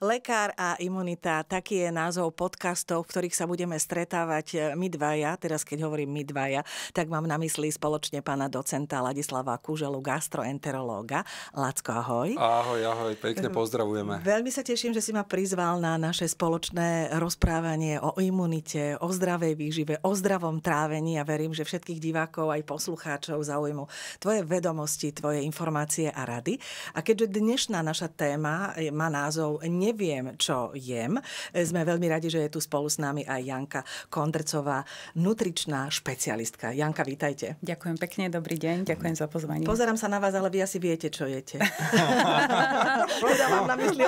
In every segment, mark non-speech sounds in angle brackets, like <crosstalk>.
Lekár a imunita, taký je názov podcastov, v ktorých sa budeme stretávať e, my dvaja. Teraz, keď hovorím my dvaja, tak mám na mysli spoločne pána docenta Ladislava Kuželu, gastroenterológa. Lacko, ahoj. Ahoj, ahoj, pekne e, pozdravujeme. Veľmi sa teším, že si ma prizval na naše spoločné rozprávanie o imunite, o zdravej výžive, o zdravom trávení a ja verím, že všetkých divákov aj poslucháčov zaujímu tvoje vedomosti, tvoje informácie a rady. A keďže dnešná naša téma e, má názov Ne neviem, čo jem. E, sme veľmi radi, že je tu spolu s nami aj Janka Kondrcová, nutričná špecialistka. Janka, vítajte. Ďakujem pekne, dobrý deň, ďakujem za pozvanie. Pozerám sa na vás, ale vy asi viete, čo jete. teda <laughs> mám na mysli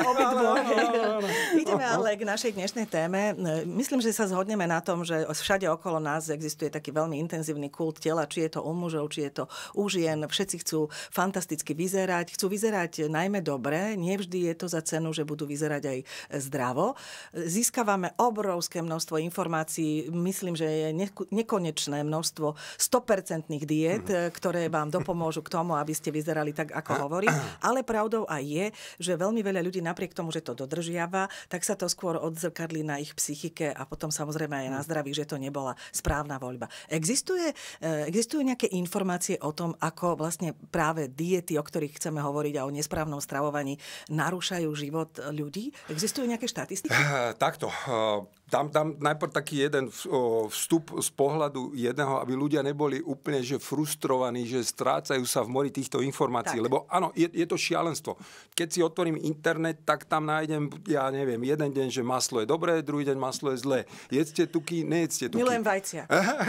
Ideme ale k našej dnešnej téme. E, myslím, že sa zhodneme na tom, že všade okolo nás existuje taký veľmi intenzívny kult tela, či je to u mužov, či je to u žien. Všetci chcú fantasticky vyzerať, chcú vyzerať najmä dobre, nevždy je to za cenu, že budú vyzerať pozerať aj e, zdravo. Získavame obrovské množstvo informácií, myslím, že je nekonečné množstvo 100% diet, mm. ktoré vám dopomôžu k tomu, aby ste vyzerali tak, ako hovorí. Ale pravdou aj je, že veľmi veľa ľudí napriek tomu, že to dodržiava, tak sa to skôr odzrkadlí na ich psychike a potom samozrejme aj na mhm. zdraví, že to nebola správna voľba. Existuje, e, existujú nejaké informácie o tom, ako vlastne práve diety, o ktorých chceme hovoriť a o nesprávnom stravovaní, narúšajú život ľudí? Existujú nejaké štatistiky? Takto tam tam najprv taký jeden vstup z pohľadu jedného, aby ľudia neboli úplne že frustrovaní, že strácajú sa v mori týchto informácií. Tak. Lebo áno, je, je to šialenstvo. Keď si otvorím internet, tak tam nájdem, ja neviem, jeden deň, že maslo je dobré, druhý deň maslo je zlé. Jedzte tuky, nejedzte tuky. Milujem vajcia.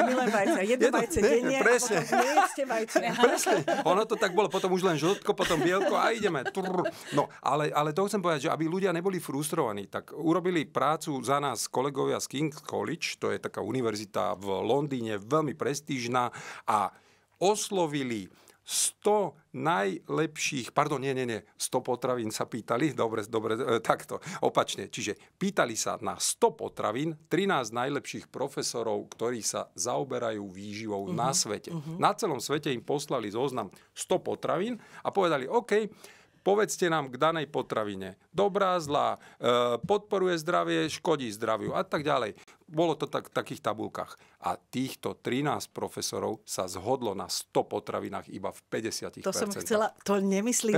Milujem vajcia. <laughs> Jedno, Jedno vajce ne, denne presne. nejedzte vajcia. <laughs> Presne. Ono to tak bolo, potom už len žltko, potom bielko a ideme. No, ale, ale to chcem povedať, že aby ľudia neboli frustrovaní, tak urobili prácu za nás kolegovia kolegovia z King's College, to je taká univerzita v Londýne, veľmi prestížna a oslovili 100 najlepších, pardon, nie, nie, nie, 100 potravín sa pýtali, dobre, dobre, e, takto, opačne. Čiže pýtali sa na 100 potravín 13 najlepších profesorov, ktorí sa zaoberajú výživou uh-huh, na mhm, svete. Uh-huh. Na celom svete im poslali zoznam 100 potravín a povedali, OK, Povedzte nám k danej potravine. Dobrá, zlá, e, podporuje zdravie, škodí zdraviu a tak ďalej. Bolo to tak, v takých tabulkách. A týchto 13 profesorov sa zhodlo na 100 potravinách iba v 50%. To som chcela, to nemyslíš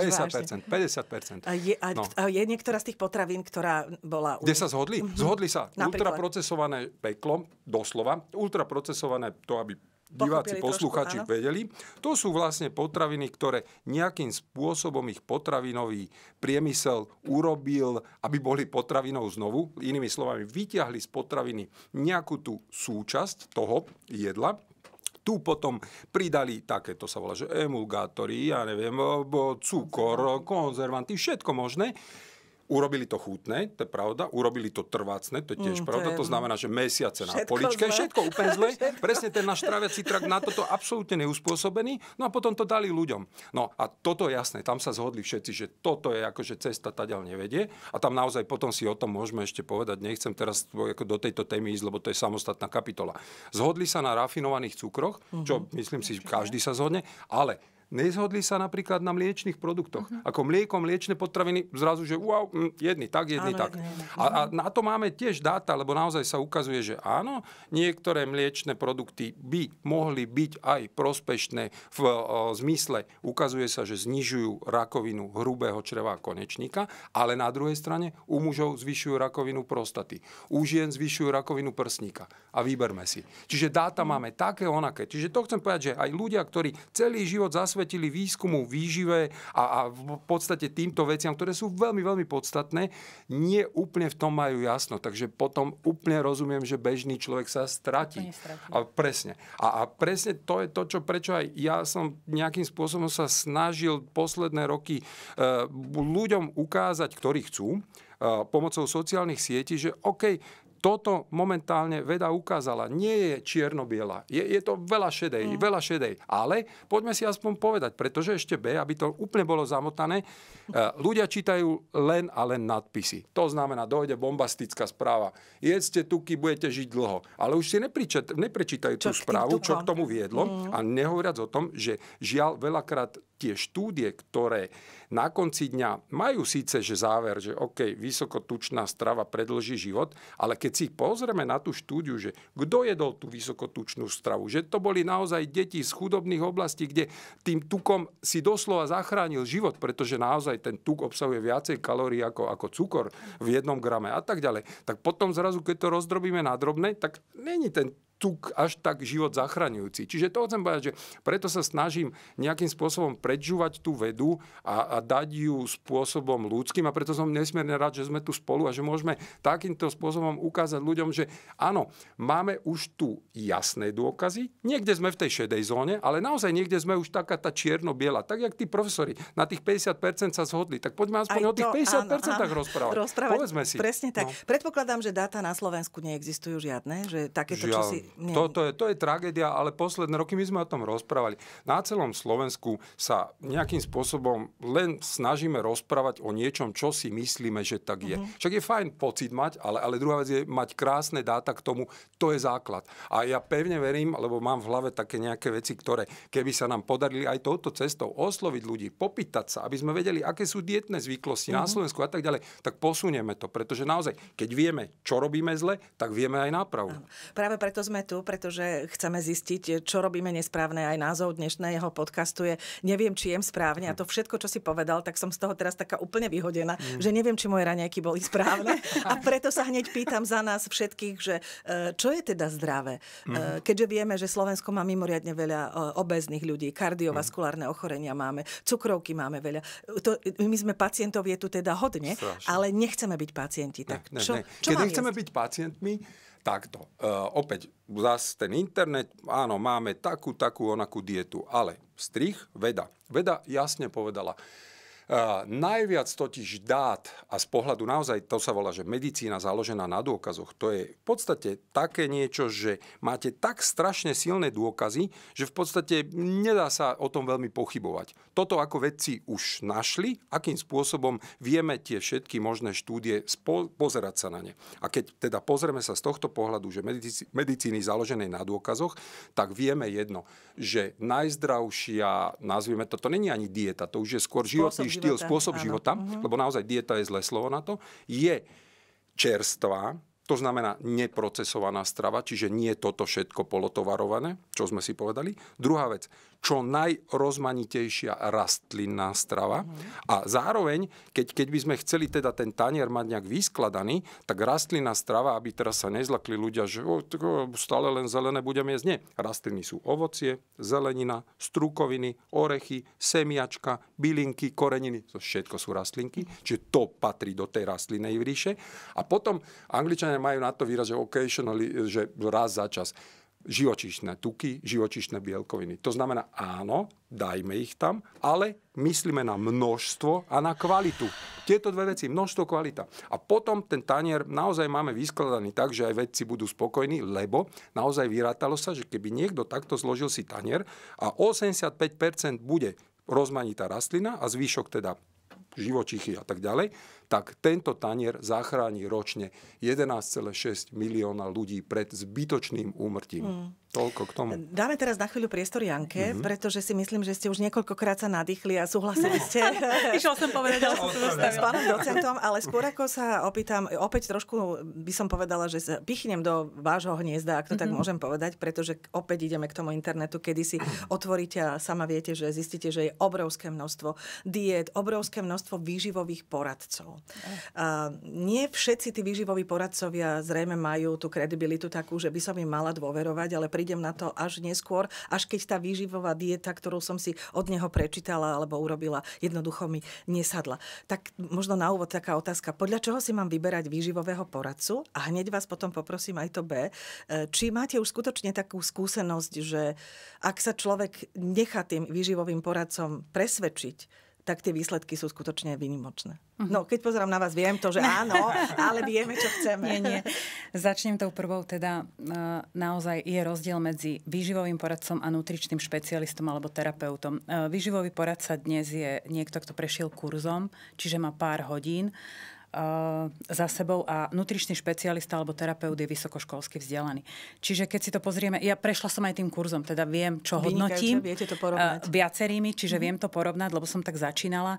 50%, vážne. 50%. A je, a, no. a je niektorá z tých potravín, ktorá bola... Kde sa zhodli? Mm-hmm. Zhodli sa. Napríklad. Ultraprocesované peklo, doslova. Ultraprocesované to, aby diváci, posluchači vedeli. To sú vlastne potraviny, ktoré nejakým spôsobom ich potravinový priemysel urobil, aby boli potravinou znovu. Inými slovami, vyťahli z potraviny nejakú tú súčasť toho jedla, tu potom pridali to sa volá, že emulgátory, ja neviem, cukor, konzervanty, všetko možné. Urobili to chutné, to je pravda, urobili to trvácne, to je tiež mm, pravda, to, je... to znamená, že mesiace všetko na poličke, zle. všetko úplne zle, <laughs> presne ten náš tráviací trakt na toto absolútne neuspôsobený, no a potom to dali ľuďom. No a toto je jasné, tam sa zhodli všetci, že toto je akože cesta taďal nevedie a tam naozaj potom si o tom môžeme ešte povedať, nechcem teraz do tejto témy ísť, lebo to je samostatná kapitola. Zhodli sa na rafinovaných cukroch, čo mm-hmm. myslím si, každý sa zhodne, ale Nezhodli sa napríklad na mliečných produktoch. Uh-huh. Ako mlieko, mliečne potraviny, zrazu, že wow, mm, jedny tak, jedny tak. Jedný, jedný. A, a na to máme tiež dáta, lebo naozaj sa ukazuje, že áno, niektoré mliečne produkty by mohli byť aj prospešné v o, zmysle, ukazuje sa, že znižujú rakovinu hrubého čreva konečníka, ale na druhej strane u mužov zvyšujú rakovinu prostaty, u žien zvyšujú rakovinu prsníka. A výberme si. Čiže dáta mhm. máme také onaké. Čiže to chcem povedať, že aj ľudia, ktorí celý život zas zasvetili výskumu, výžive a, a v podstate týmto veciam, ktoré sú veľmi, veľmi podstatné, nie úplne v tom majú jasno. Takže potom úplne rozumiem, že bežný človek sa stratí. A presne. A, a presne to je to, čo prečo aj ja som nejakým spôsobom sa snažil posledné roky e, ľuďom ukázať, ktorí chcú, e, pomocou sociálnych sietí, že OK, toto momentálne veda ukázala. Nie je čierno-biela. Je, je to veľa šedej, mm. veľa šedej. Ale poďme si aspoň povedať, pretože ešte B, aby to úplne bolo zamotané, eh, ľudia čítajú len a len nadpisy. To znamená, dojde bombastická správa. Jedzte tuky, budete žiť dlho. Ale už si neprečítajú tú správu, čo k tomu viedlo. Mm. A nehovoriac o tom, že žiaľ veľakrát tie štúdie, ktoré na konci dňa majú síce že záver, že OK, vysokotučná strava predlží život, ale keď si pozrieme na tú štúdiu, že kto jedol tú vysokotučnú stravu, že to boli naozaj deti z chudobných oblastí, kde tým tukom si doslova zachránil život, pretože naozaj ten tuk obsahuje viacej kalórií ako, ako cukor v jednom grame a tak ďalej, tak potom zrazu, keď to rozdrobíme na drobné, tak není ten tuk až tak život zachraňujúci. Čiže to chcem povedať, že preto sa snažím nejakým spôsobom predžúvať tú vedu a, a dať ju spôsobom ľudským a preto som nesmierne rád, že sme tu spolu a že môžeme takýmto spôsobom ukázať ľuďom, že áno, máme už tu jasné dôkazy, niekde sme v tej šedej zóne, ale naozaj niekde sme už taká tá čierno-biela. Tak jak tí profesori na tých 50% sa zhodli, tak poďme aspoň Aj to, o tých 50% áno, áno, rozprávať. rozprávať. Povedzme si. Presne tak. No. Predpokladám, že dáta na Slovensku neexistujú žiadne, že takéto, Žiaľ, to, to, je, to je tragédia, ale posledné roky my sme o tom rozprávali. Na celom Slovensku sa nejakým spôsobom len snažíme rozprávať o niečom, čo si myslíme, že tak je. Mm-hmm. Však je fajn pocit mať, ale, ale druhá vec je mať krásne dáta k tomu, to je základ. A ja pevne verím, lebo mám v hlave také nejaké veci, ktoré keby sa nám podarili aj touto cestou osloviť ľudí, popýtať sa, aby sme vedeli, aké sú dietné zvyklosti mm-hmm. na mhm. Slovensku a tak ďalej, tak posunieme to. Pretože naozaj, keď vieme, čo robíme zle, tak vieme aj nápravu. Práve preto sme sme tu, pretože chceme zistiť, čo robíme nesprávne. Aj názov dnešného podcastu je Neviem, či jem správne. A to všetko, čo si povedal, tak som z toho teraz taká úplne vyhodená, mm. že neviem, či moje raňajky boli správne. <laughs> A preto sa hneď pýtam za nás všetkých, že eh, čo je teda zdravé? Mm. Keďže vieme, že Slovensko má mimoriadne veľa eh, obezných ľudí, kardiovaskulárne mhm. ochorenia máme, cukrovky máme veľa. To, my sme pacientov, je tu teda hodne, Strašne. ale nechceme byť pacienti. Tak ne, ne, čo, ne. Čo Keď nechceme jesť? byť pacientmi, Takto. E, opäť, zase ten internet, áno, máme takú, takú, onakú dietu, ale strich, veda. Veda jasne povedala, Najviac totiž dát a z pohľadu naozaj to sa volá, že medicína založená na dôkazoch, to je v podstate také niečo, že máte tak strašne silné dôkazy, že v podstate nedá sa o tom veľmi pochybovať. Toto ako vedci už našli, akým spôsobom vieme tie všetky možné štúdie spo- pozerať sa na ne. A keď teda pozrieme sa z tohto pohľadu, že medicíny založené na dôkazoch, tak vieme jedno, že najzdravšia, nazvime to, to není ani dieta, to už je skôr životný štýl, života. spôsob áno. života, uh-huh. lebo naozaj dieta je zlé slovo na to, je čerstvá, to znamená neprocesovaná strava, čiže nie toto všetko polotovarované, čo sme si povedali. Druhá vec, čo najrozmanitejšia rastlinná strava. Mhm. A zároveň, keď, keď by sme chceli teda ten tanier mať nejak vyskladaný, tak rastlinná strava, aby teraz sa nezlakli ľudia, že o, to, stále len zelené budem jesť. Nie. Rastliny sú ovocie, zelenina, strukoviny, orechy, semiačka, bylinky, koreniny. To všetko sú rastlinky. Čiže to patrí do tej rastlinej ríše. A potom angličania majú na to výraz, že occasionally, že raz za čas živočíšne tuky, živočíšne bielkoviny. To znamená, áno, dajme ich tam, ale myslíme na množstvo a na kvalitu. Tieto dve veci, množstvo, kvalita. A potom ten tanier naozaj máme vyskladaný tak, že aj vedci budú spokojní, lebo naozaj vyrátalo sa, že keby niekto takto zložil si tanier a 85% bude rozmanitá rastlina a zvyšok teda živočichy a tak ďalej, tak tento tanier zachráni ročne 11,6 milióna ľudí pred zbytočným úmrtím. Mm. Toľko k tomu. Dáme teraz na chvíľu priestor Janke, mm-hmm. pretože si myslím, že ste už niekoľkokrát sa nadýchli a súhlasili ste. <laughs> <laughs> Išiel som povedať, ale som s pánom docentom, ale skôr ako sa opýtam, opäť trošku by som povedala, že pichnem do vášho hniezda, ak to mm-hmm. tak mhm. môžem povedať, pretože opäť ideme k tomu internetu, kedy si mhm. otvoríte a sama viete, že zistíte, že je obrovské množstvo diet, obrovské množstvo výživových poradcov pomohlo. A nie všetci tí výživoví poradcovia zrejme majú tú kredibilitu takú, že by som im mala dôverovať, ale prídem na to až neskôr, až keď tá výživová dieta, ktorú som si od neho prečítala alebo urobila, jednoducho mi nesadla. Tak možno na úvod taká otázka, podľa čoho si mám vyberať výživového poradcu? A hneď vás potom poprosím aj to B. E, či máte už skutočne takú skúsenosť, že ak sa človek nechá tým výživovým poradcom presvedčiť, tak tie výsledky sú skutočne vynimočné. Uh-huh. No, keď pozerám na vás, viem to, že áno, ale vieme, čo chceme. Nie, nie. Začnem tou prvou, teda e, naozaj je rozdiel medzi výživovým poradcom a nutričným špecialistom alebo terapeutom. E, výživový poradca dnes je niekto, kto prešiel kurzom, čiže má pár hodín Eh, za sebou a nutričný špecialista alebo terapeut je vysokoškolsky vzdelaný. Čiže keď si to pozrieme, ja prešla som aj tým kurzom, teda viem, čo hodnotím. Viete to porovnať. Eh, viacerými, čiže mm. viem to porovnať, lebo som tak začínala.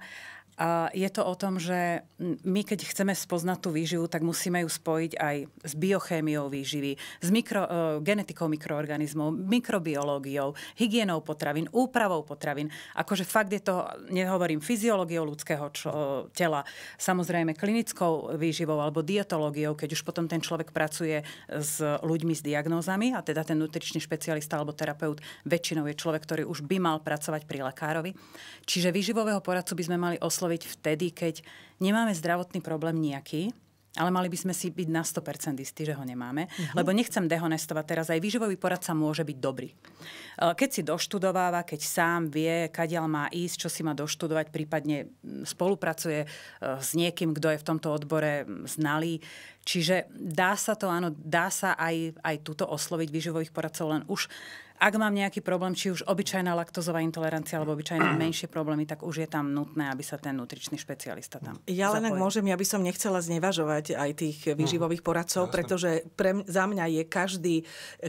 A je to o tom, že my keď chceme spoznať tú výživu, tak musíme ju spojiť aj s biochémiou výživy, s mikro, e, genetikou mikroorganizmov, mikrobiológiou, hygienou potravín, úpravou potravín. Akože fakt je to, nehovorím fyziológiou ľudského čo, tela, samozrejme klinickou výživou alebo dietológiou, keď už potom ten človek pracuje s ľuďmi s diagnózami a teda ten nutričný špecialista alebo terapeut väčšinou je človek, ktorý už by mal pracovať pri lekárovi. Čiže výživového poradcu by sme mali oslo- osloviť vtedy, keď nemáme zdravotný problém nejaký, ale mali by sme si byť na 100% istí, že ho nemáme. Uh-huh. Lebo nechcem dehonestovať teraz, aj výživový poradca môže byť dobrý. Eh, keď si doštudováva, keď sám vie, kadiaľ má ísť, čo si má doštudovať, prípadne mm, spolupracuje eh, s niekým, kto je v tomto odbore mm, znalý. Čiže dá sa to, áno, dá sa aj, aj túto osloviť výživových poradcov, len už ak mám nejaký problém, či už obyčajná laktozová intolerancia alebo obyčajné <clears throat> menšie problémy, tak už je tam nutné, aby sa ten nutričný špecialista tam Ja len ak môžem, ja by som nechcela znevažovať aj tých no. výživových poradcov, no, pretože pre, za mňa je každý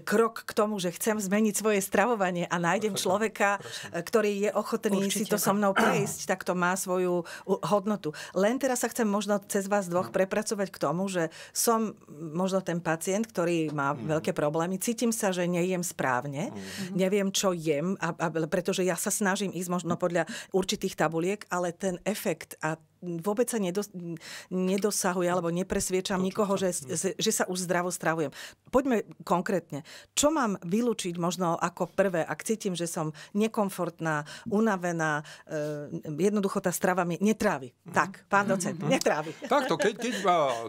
krok k tomu, že chcem zmeniť svoje stravovanie a nájdem Prosím. človeka, e, ktorý je ochotný Určite. si to so mnou prejsť, tak to má svoju hodnotu. Len teraz sa chcem možno cez vás dvoch no. prepracovať k tomu, že som možno ten pacient, ktorý má mhm. veľké problémy, cítim sa, že nejem správne Mhm. neviem, čo jem, a, a, pretože ja sa snažím ísť možno podľa určitých tabuliek, ale ten efekt a vôbec sa nedos, nedosahuje alebo nepresviečam nikoho, že, že sa už zdravo stravujem. Poďme konkrétne. Čo mám vylúčiť možno ako prvé, ak cítim, že som nekomfortná, unavená, eh, jednoducho tá strava mi netrávi. Mm-hmm. Tak, pán mhm, docent, mm-hmm. netrávi. Takto, keď, keď, eh,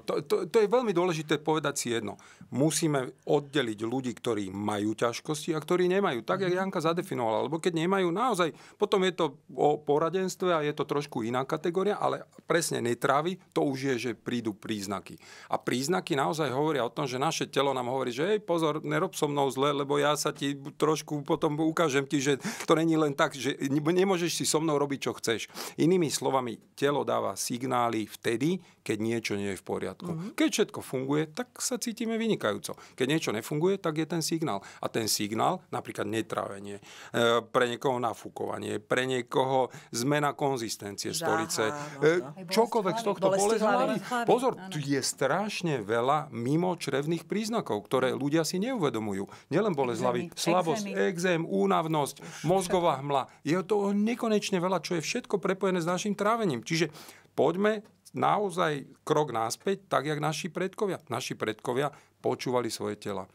to, to, to je veľmi dôležité povedať si jedno. Musíme oddeliť ľudí, ktorí majú ťažkosti a ktorí nemajú. Tak, mm-hmm. jak mhm. Janka zadefinovala. Lebo keď nemajú, naozaj, potom je to o poradenstve a je to trošku iná kategória, ale presne netrávi, to už je, že prídu príznaky. A príznaky naozaj hovoria o tom, že naše telo nám hovorí, že hej, pozor, nerob so mnou zle, lebo ja sa ti trošku potom ukážem ti, že to není len tak, že nemôžeš si so mnou robiť, čo chceš. Inými slovami, telo dáva signály vtedy, keď niečo nie je v poriadku. Mm-hmm. Keď všetko funguje, tak sa cítime vynikajúco. Keď niečo nefunguje, tak je ten signál. A ten signál, napríklad netrávenie, e, pre niekoho nafúkovanie, pre niekoho zmena konzistencie stolice, no. e, E, čokoľvek z tohto bolesti hlavy. Pozor, tu je strašne veľa mimo črevných príznakov, ktoré mhm. ľudia si neuvedomujú. Nielen bolesť hlavy, slabosť, exém, únavnosť, mozgová hmla. Je to nekonečne veľa, čo je všetko prepojené s našim trávením. Čiže poďme naozaj krok naspäť, tak jak naši predkovia. Naši predkovia počúvali svoje tela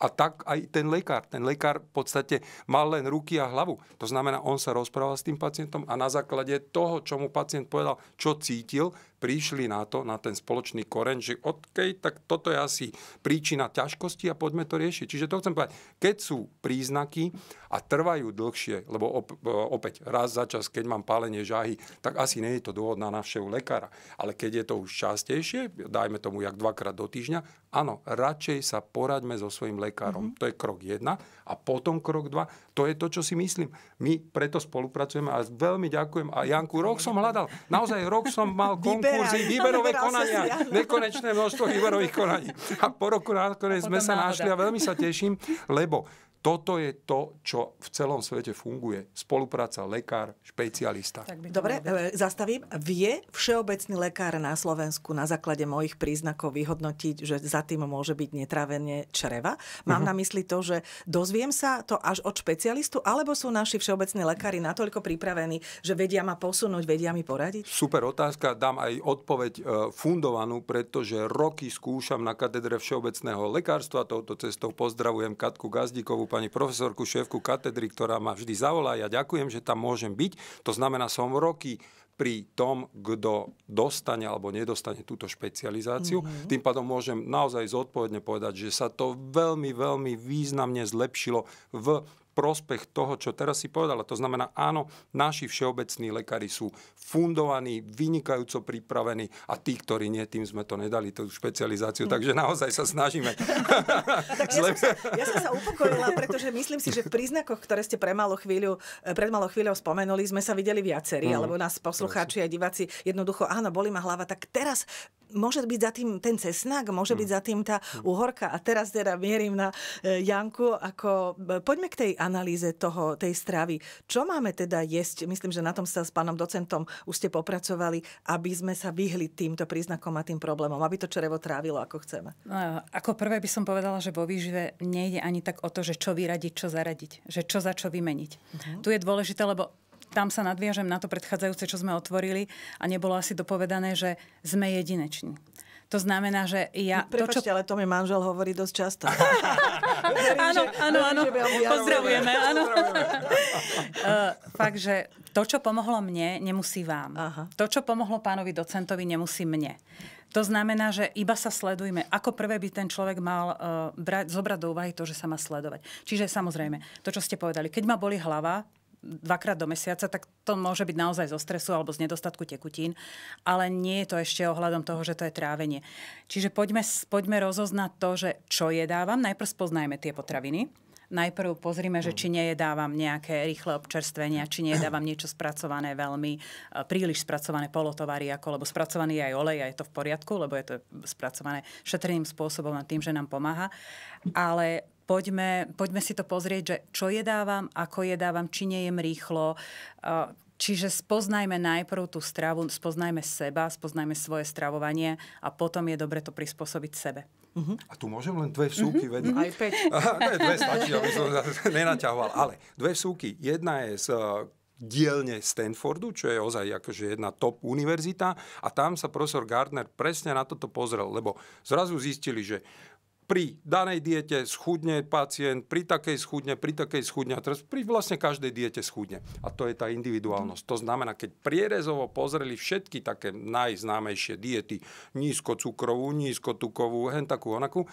a tak aj ten lekár. Ten lekár v podstate mal len ruky a hlavu. To znamená, on sa rozprával s tým pacientom a na základe toho, čo mu pacient povedal, čo cítil, prišli na to, na ten spoločný koreň, že OK, tak toto je asi príčina ťažkosti a poďme to riešiť. Čiže to chcem povedať, keď sú príznaky a trvajú dlhšie, lebo opäť raz za čas, keď mám pálenie žáhy, tak asi nie je to dôvod na návštevu lekára. Ale keď je to už častejšie, dajme tomu jak dvakrát do týždňa, áno, radšej sa poraďme so svojím lekárom. Mm-hmm. To je krok jedna a potom krok dva. To je to, čo si myslím. My preto spolupracujeme a veľmi ďakujem. A Janku, rok som hľadal. Naozaj, rok som mal konkurzy, výberové konania, nekonečné množstvo výberových konaní. A po roku nakoniec sme sa náhoda. našli a veľmi sa teším, lebo toto je to, čo v celom svete funguje. Spolupráca lekár, špecialista. Dobre, e, zastavím. Vie všeobecný lekár na Slovensku na základe mojich príznakov vyhodnotiť, že za tým môže byť netravenie čreva? Mám uh-huh. na mysli to, že dozviem sa to až od špecialistu, alebo sú naši všeobecní lekári natoľko pripravení, že vedia ma posunúť, vedia mi poradiť? Super otázka, dám aj odpoveď e, fundovanú, pretože roky skúšam na katedre všeobecného lekárstva. Touto cestou pozdravujem Katku Gazdíkovú, pani profesorku, šéfku katedry, ktorá ma vždy zavolá. Ja ďakujem, že tam môžem byť. To znamená, som roky pri tom, kto dostane alebo nedostane túto špecializáciu. Mm-hmm. Tým pádom môžem naozaj zodpovedne povedať, že sa to veľmi, veľmi významne zlepšilo v prospech toho, čo teraz si povedala. To znamená, áno, naši všeobecní lekári sú fundovaní, vynikajúco pripravení a tí, ktorí nie, tým sme to nedali, tú špecializáciu. mm. Takže naozaj sa snažíme. <laughs> tak ja, som sa, ja som sa upokojila, pretože myslím si, že v príznakoch, ktoré ste pre malo chvíľu, eh, pred malou chvíľou spomenuli, sme sa videli viacerí, mm. alebo nás poslucháči a diváci jednoducho, áno, boli ma hlava, tak teraz môže byť za tým ten cesnak, môže byť mm. za tým tá mm. uhorka. A teraz teda mierim na e, Janku, ako e, poďme k tej analýze toho, tej stravy. Čo máme teda jesť? Myslím, že na tom sa s pánom docentom už ste popracovali, aby sme sa vyhli týmto príznakom a tým problémom, aby to črevo trávilo ako chceme. No, ako prvé by som povedala, že vo výžive nejde ani tak o to, že čo vyradiť, čo zaradiť, že čo za čo vymeniť. Uh-huh. Tu je dôležité, lebo tam sa nadviažem na to predchádzajúce, čo sme otvorili a nebolo asi dopovedané, že sme jedineční. To znamená, že ja... No, prepačte, to, čo... ale to mi manžel hovorí dosť často. <laughs> áno, áno, áno. Pozdravujeme, áno. <laughs> Uh, fakt, že to, čo pomohlo mne, nemusí vám. Aha. To, čo pomohlo pánovi docentovi, nemusí mne. To znamená, že iba sa sledujme. Ako prvé by ten človek mal uh, brať, zobrať do úvahy to, že sa má sledovať. Čiže samozrejme, to, čo ste povedali, keď ma boli hlava, dvakrát do mesiaca, tak to môže byť naozaj zo stresu alebo z nedostatku tekutín, ale nie je to ešte ohľadom toho, že to je trávenie. Čiže poďme, poďme rozoznať to, že čo jedávam. Najprv spoznajme tie potraviny najprv pozrime, že či nejedávam nejaké rýchle občerstvenia, či nejedávam niečo spracované veľmi, e, príliš spracované polotovary, ako, lebo spracovaný je aj olej a je to v poriadku, lebo je to spracované šetrným spôsobom a tým, že nám pomáha. Ale poďme, poďme si to pozrieť, že čo jedávam, ako jedávam, či nejem rýchlo. Čiže spoznajme najprv tú stravu, spoznajme seba, spoznajme svoje stravovanie a potom je dobre to prispôsobiť sebe. Uh-huh. A tu môžem len dve vsúky uh-huh. Mhm. vedieť? Aj peť. ne, dve stačí, aby som <laughs> nenaťahoval. Ale dve vsúky. Jedna je z eh, dielne Stanfordu, čo je ozaj akože jedna top univerzita a tam sa profesor Gardner presne na toto pozrel, lebo zrazu zistili, že pri danej diete schudne pacient, pri takej schudne, pri takej schudne a teraz pri vlastne každej diete schudne. A to je tá individuálnosť. To znamená, keď prierezovo pozreli všetky také najznámejšie diety, nízko cukrovú, nízko tukovú, hen takú, onakú,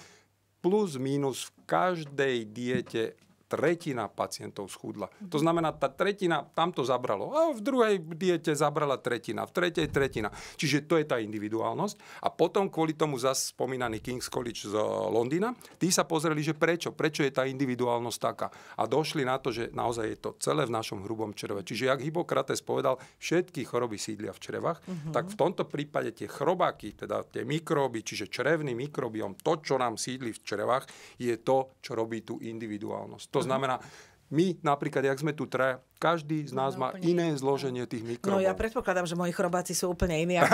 plus minus v každej diete tretina pacientov schudla. Mm-hmm. To mhm. znamená, tá tretina tam to zabralo. A v druhej diete zabrala tretina, v tretej tretina. Čiže to je tá individuálnosť. A potom kvôli tomu zase spomínaný King's College z eh, Londýna, tí sa pozreli, že prečo, prečo je tá individuálnosť taká. A došli na to, že naozaj je to celé v našom hrubom čreve. Čiže jak Hippokrates povedal, všetky choroby sídlia v črevách, mm-hmm. tak v tomto prípade tie chrobáky, teda tie mikróby, čiže črevný mikrobiom, to, čo nám sídli v črevách, je to, čo robí tú individuálnosť to znamená, my napríklad, jak sme tu traja, každý z no, nás no, má iné iné zloženie tých mikrobov. No ja predpokladám, že moji chrobáci sú úplne iní ako,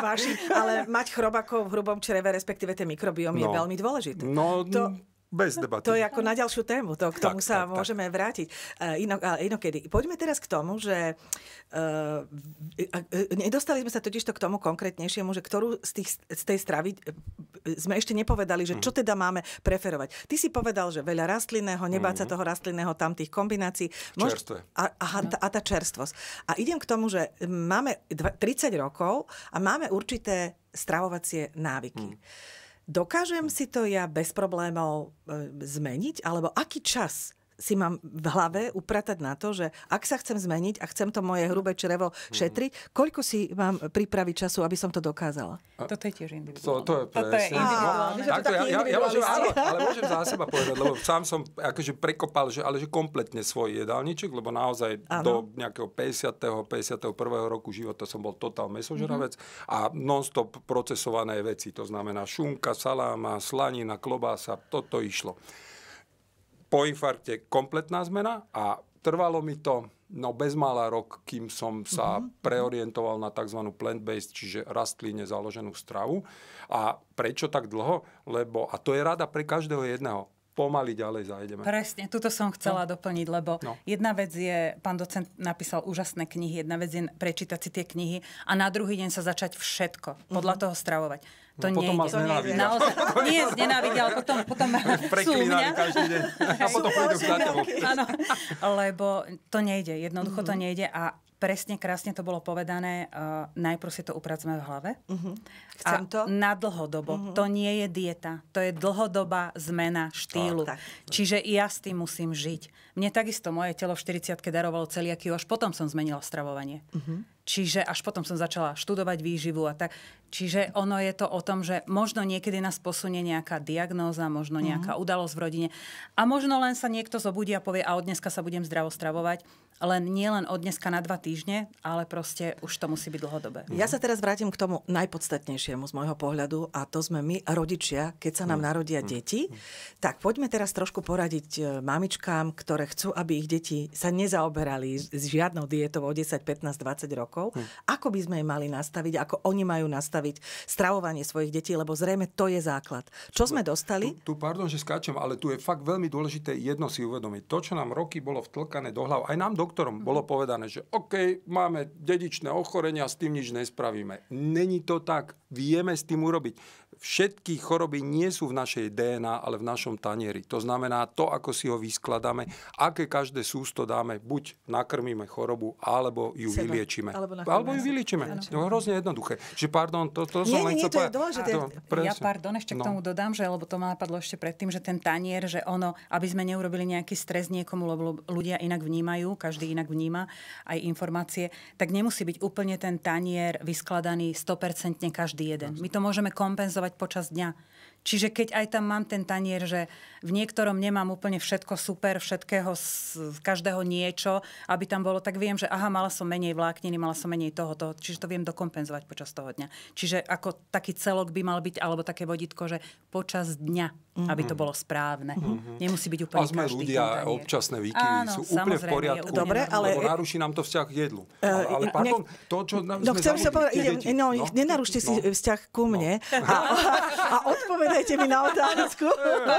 <laughs> vaši, ale mať chrobákov v hrubom čreve, respektíve tie mikrobiom no. je veľmi dôležité. No, to, bez debaty. To je ako na ďalšiu tému, to, k tomu tak, sa tak, môžeme tak. vrátiť e, inok, inokedy. Poďme teraz k tomu, že uh, nedostali sme sa totižto k tomu konkrétnejšiemu, že ktorú z, tých, z tej stravy sme ešte nepovedali, že čo mhm. teda máme preferovať. Ty si povedal, že veľa rastlinného, nebáť mm-hmm. sa mhm. toho rastlinného, tam tých kombinácií. Mož... Čerstvé. A, a, no. a tá čerstvosť. A idem k tomu, že máme 30 rokov a máme určité stravovacie návyky. Mm. Dokážem si to ja bez problémov e, zmeniť? Alebo aký čas si mám v hlave upratať na to, že ak sa chcem zmeniť a chcem to moje hrubé črevo šetriť, koľko si mám pripraviť času, aby som to dokázala? Toto je tiež individuálne. To, to je, je individuálne. ja, ja, ja môžem, áno, ale môžem za seba povedať, lebo sám som akože prekopal, že, ale že kompletne svoj jedálniček, lebo naozaj ano. do nejakého 50. 51. roku života som bol totál mesožravec mm-hmm. a non-stop procesované veci, to znamená šunka, saláma, slanina, klobása, toto išlo po infarte kompletná zmena a trvalo mi to no bezmála rok, kým som sa mm-hmm. preorientoval na tzv. plant-based, čiže rastline založenú stravu. A prečo tak dlho? Lebo, a to je rada pre každého jedného, pomaly ďalej zájdeme. Presne, tuto som chcela no. doplniť, lebo no. jedna vec je, pán docent napísal úžasné knihy, jedna vec je prečítať si tie knihy a na druhý deň sa začať všetko, podľa mm-hmm. toho stravovať. No, to no, potom nejde. ma znenávidia. Naozaj, <laughs> nie znenávidia, ale potom, potom sú mňa. každý deň. A potom pôjdu k lebo to nejde, jednoducho mm-hmm. to mhm. nejde a presne, krásne to bolo povedané, uh, najprv si to upracujeme v hlave. Uh-huh. Chcem a to? na dlhodobo. Uh-huh. To nie je dieta, to je dlhodobá zmena štýlu. Oh, tak. Čiže ja s tým musím žiť. Mne takisto moje telo v 40 darovalo celiakiu, až potom som zmenila stravovanie. Uh-huh. Čiže až potom som začala študovať výživu a tak. Čiže ono je to o tom, že možno niekedy nás posunie nejaká diagnóza, možno mhm. nejaká uh-huh. udalosť v rodine a možno len sa niekto zobudí a povie, a od dneska sa budem zdravo stravovať. Len nie len od dneska na dva týždne, ale proste už to musí byť dlhodobé. Mhm. Ja sa teraz vrátim k tomu najpodstatnejšiemu z môjho pohľadu a to sme my, rodičia, keď sa nám narodia deti. Tak poďme teraz trošku poradiť e, mamičkám, ktoré ktoré chcú, aby ich deti sa nezaoberali s žiadnou dietou o 10, 15, 20 rokov, hm. ako by sme im mali nastaviť, ako oni majú nastaviť stravovanie svojich detí, lebo zrejme to je základ. Čo sme dostali? Tu, tu pardon, že skáčem, ale tu je fakt veľmi dôležité jedno si uvedomiť. To, čo nám roky bolo vtlkané do hlav, aj nám doktorom hm. bolo povedané, že OK, máme dedičné ochorenia, s tým nič nespravíme. Není to tak. Vieme s tým urobiť. Všetky choroby nie sú v našej DNA, ale v našom tanieri. To znamená to, ako si ho vyskladáme, aké každé sústo dáme, buď nakrmíme chorobu, alebo ju Seba. vyliečíme. Alebo, alebo ju vyliečíme. je hrozne jednoduché. Čiže pardon, to, to som nie, len nie, to je dôležité. To, ja pardon, ešte k no. tomu dodám, že lebo to ma napadlo ešte predtým, že ten tanier, že ono, aby sme neurobili nejaký stres niekomu, lebo ľudia inak vnímajú, každý inak vníma aj informácie, tak nemusí byť úplne ten tanier vyskladaný 100% každý jeden. My to môžeme kompenzovať využívať počas dňa. Čiže keď aj tam mám ten tanier, že v niektorom nemám úplne všetko super, všetkého, z každého niečo, aby tam bolo, tak viem, že aha, mala som menej vlákniny, mala som menej toho, toho, čiže to viem dokompenzovať počas toho dňa. Čiže ako taký celok by mal byť, alebo také vodítko, že počas dňa mm-hmm. aby to bolo správne. Mm-hmm. Nemusí byť úplne A sme každý ľudia, kontanier. občasné výkyvy Áno, sú úplne v poriadku. Dobre, ale... Lebo naruší nám to vzťah k jedlu. Eh, ale, ale pardon, to, čo nám no, chcem sa povedať, idem, no, no, nenarušte si no. vzťah ku no. mne no. a, <laughs> a odpovedajte mi na otázku,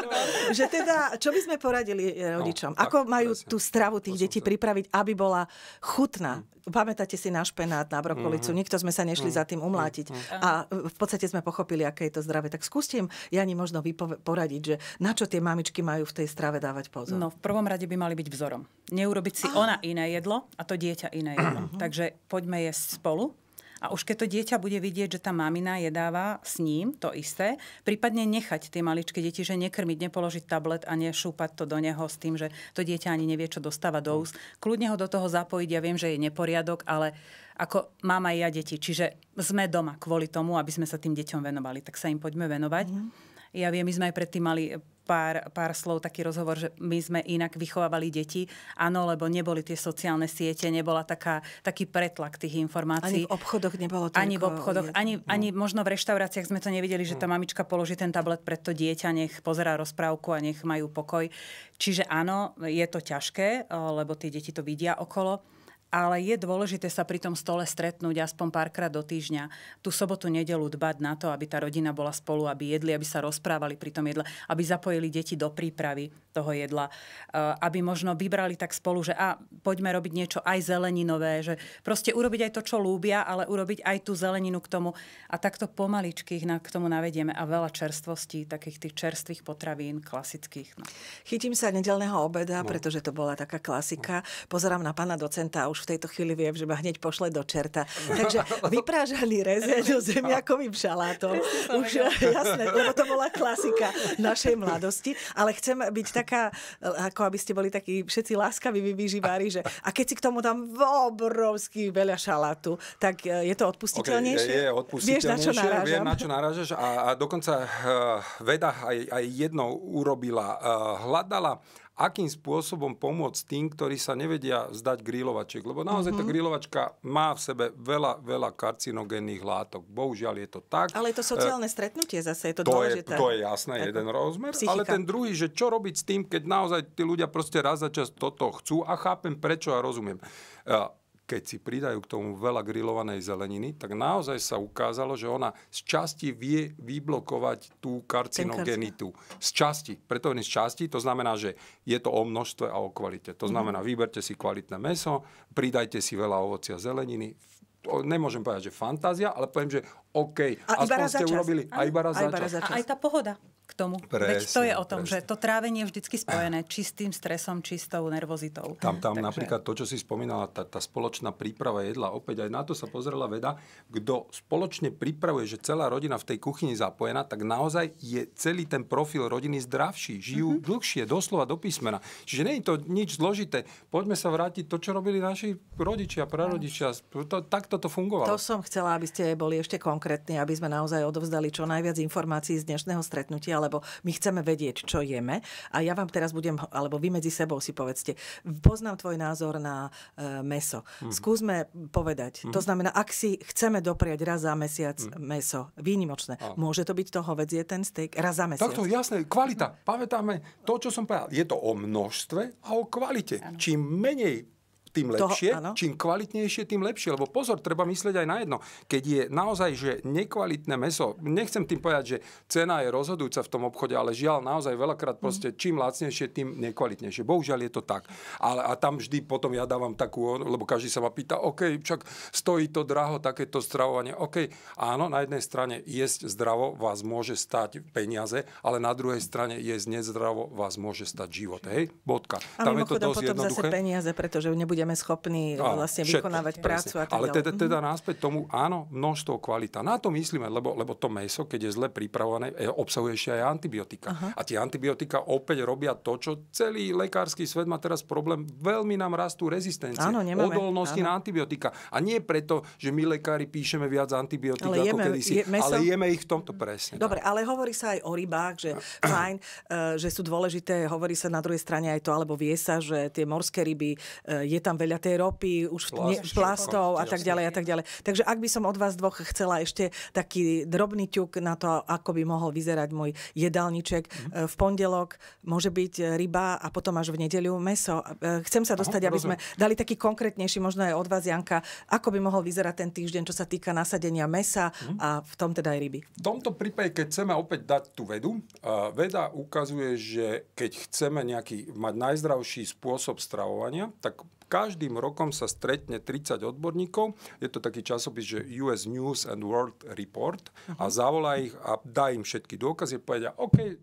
<laughs> že teda, čo by sme poradili eh, no, rodičom? No, Ako tak, majú presne. tú stravu tých detí pripraviť, aby bola chutná? Mm. Pamätáte si na špenát, na brokolicu, mm-hmm. nikto sme sa nešli mm-hmm. za tým mm-hmm. umlátiť. Mm-hmm. A v podstate sme pochopili, aké je to zdravé. Tak skúste im, Jani, možno vy poradiť poradiť, že na čo tie mamičky majú v tej strave dávať pozor? No v prvom rade by mali byť vzorom. Neurobiť si ah. ona iné jedlo a to dieťa iné jedlo. Uh-huh. Takže poďme jesť spolu. A už keď to dieťa bude vidieť, že tá mamina jedáva s ním to isté, prípadne nechať tie maličké deti, že nekrmiť, nepoložiť tablet a nešúpať to do neho s tým, že to dieťa ani nevie, čo dostáva do úst. Mhm. Kľudne ho do toho zapojiť, ja viem, že je neporiadok, ale ako mám aj ja deti, čiže sme doma kvôli tomu, aby sme sa tým deťom venovali, tak sa im poďme venovať. Mm. Ja viem, my sme aj predtým mali pár, pár slov, taký rozhovor, že my sme inak vychovávali deti. Áno, lebo neboli tie sociálne siete, nebola taká, taký pretlak tých informácií. Ani v obchodoch nebolo to. Ani v obchodoch, ani, no. ani možno v reštauráciách sme to nevideli, že tá mamička položí ten tablet pre to dieťa, nech pozerá rozprávku a nech majú pokoj. Čiže áno, je to ťažké, lebo tie deti to vidia okolo ale je dôležité sa pri tom stole stretnúť aspoň párkrát do týždňa. Tú sobotu, nedelu dbať na to, aby tá rodina bola spolu, aby jedli, aby sa rozprávali pri tom jedle, aby zapojili deti do prípravy toho jedla, e, aby možno vybrali tak spolu, že a poďme robiť niečo aj zeleninové, že proste urobiť aj to, čo lúbia, ale urobiť aj tú zeleninu k tomu a takto pomaličky ich k tomu navedieme a veľa čerstvostí, takých tých čerstvých potravín klasických. No. Chytím sa nedelného obeda, no. pretože to bola taká klasika. Pozerám na pána docenta už v tejto chvíli viem, že ma hneď pošle do čerta. <laughs> Takže vyprážaný rezeň so zemiakovým šalátom. Už eh, jasné, lebo to bola klasika našej mladosti. Ale chcem byť taká, ako aby ste boli takí všetci láskaví vyvýživári, že a keď si k tomu dám obrovský veľa šalátu, tak eh, je to odpustiteľnejšie? Okay, je, je odpustiteľnejšie, vieš, Viem, na čo narážaš a, a dokonca uh, veda aj, aj jednou urobila. Uh, hľadala akým spôsobom pomôcť tým, ktorí sa nevedia zdať grílovačiek. Lebo naozaj mm-hmm. tá mhm. grilovačka má v sebe veľa, veľa karcinogénnych látok. Bohužiaľ je to tak. Ale je to e, sociálne stretnutie zase, je to, to dôležité. Je, to je jasné, jeden rozmer. Psychika. Ale ten druhý, že čo robiť s tým, keď naozaj tí ľudia proste raz za čas toto chcú a chápem prečo a rozumiem. E, keď si pridajú k tomu veľa grillovanej zeleniny, tak naozaj sa ukázalo, že ona z časti vie vyblokovať tú karcinogenitu. Z časti. Preto z časti, to znamená, že je to o množstve a o kvalite. To mhm. znamená, vyberte si kvalitné meso, pridajte si veľa ovocia zeleniny, nemôžem povedať, že fantázia, ale poviem, že OK, a aspoň ste čas. urobili iba raz a iba Za čas. A aj tá pohoda tomu. Presne, Veď to je o tom, presne. že to trávenie je vždy spojené <clears throat> čistým stresom, čistou nervozitou. Tam, tam Takže... napríklad to, čo si spomínala, tá, tá spoločná príprava jedla, opäť aj na to sa pozrela veda, kto spoločne pripravuje, že celá rodina v tej kuchyni zapojená, tak naozaj je celý ten profil rodiny zdravší, žijú mm-hmm. dlhšie, doslova do písmena. Čiže nie je to nič zložité. Poďme sa vrátiť to, čo robili naši rodičia, prarodičia. To, takto toto fungovalo. To som chcela, aby ste boli ešte konkrétni, aby sme naozaj odovzdali čo najviac informácií z dnešného stretnutia, ale lebo my chceme vedieť, čo jeme. A ja vám teraz budem, alebo vy medzi sebou si povedzte, poznám tvoj názor na e, meso. Mm. Skúsme povedať. Mm. To mhm. znamená, ak si chceme dopriať raz za mesiac mm. meso, výnimočné, a. môže to byť to je ten steak, raz za mesiac. Takto, jasné, kvalita. Mhm. Pamätáme to, čo som povedal. Je to o množstve a o kvalite. Ano. Čím menej tým lepšie. Toho, Čím kvalitnejšie, tým lepšie. Lebo pozor, treba myslieť aj na jedno. Keď je naozaj, že nekvalitné meso, nechcem tým povedať, že cena je rozhodujúca v tom obchode, ale žiaľ naozaj veľakrát proste mhm. čím lacnejšie, tým nekvalitnejšie. Bohužiaľ je to tak. Ale, a tam vždy potom ja dávam takú, lebo každý sa ma pýta, OK, však stojí to draho, takéto stravovanie. OK, áno, na jednej strane jesť zdravo vás môže stať peniaze, ale na druhej strane jesť nezdravo vás môže stať život. Hej, bodka. A tam je to dosť potom jednoduché. zase peniaze, pretože nebudem budeme schopní áno, vlastne všetko, vykonávať presne. prácu. A tak Ale teda, teda mhm. náspäť tomu, áno, množstvo kvalita. Na to myslíme, lebo, lebo to meso, keď je zle pripravované, e, obsahuje ešte aj antibiotika. Uh-huh. A tie antibiotika opäť robia to, čo celý lekársky svet má teraz problém. Veľmi nám rastú rezistencie, áno, nemáme, odolnosti áno. na antibiotika. A nie preto, že my lekári píšeme viac antibiotík ale ako jeme, kedysi, je, meso... ale jeme ich v tomto presne. Dobre, tak. ale hovorí sa aj o rybách, že no. <clears throat> fajn, e, že sú dôležité, hovorí sa na druhej strane aj to, alebo vie sa, že tie morské ryby, e, je tam tam veľa tej ropy, už Plast, nie, plastov a tak ďalej a tak ďalej. Takže ak by som od vás dvoch chcela ešte taký drobný ťuk na to, ako by mohol vyzerať môj jedálniček. Mm-hmm. V pondelok môže byť eh, ryba a potom až v nedeľu meso. Eh, chcem sa dostať, Aha, aby rozumiem. sme dali taký konkrétnejší, možno aj od vás, Janka, ako by mohol vyzerať ten týždeň, čo sa týka nasadenia mesa mm-hmm. a v tom teda aj ryby. V tomto prípade, keď chceme opäť dať tú vedu, veda ukazuje, že keď chceme nejaký mať najzdravší spôsob stravovania, tak Každým rokom sa stretne 30 odborníkov. Je to taký časopis, že US News and World Report. A mhm. zavolá ich a dá im všetky dôkazy. Povedia, OK,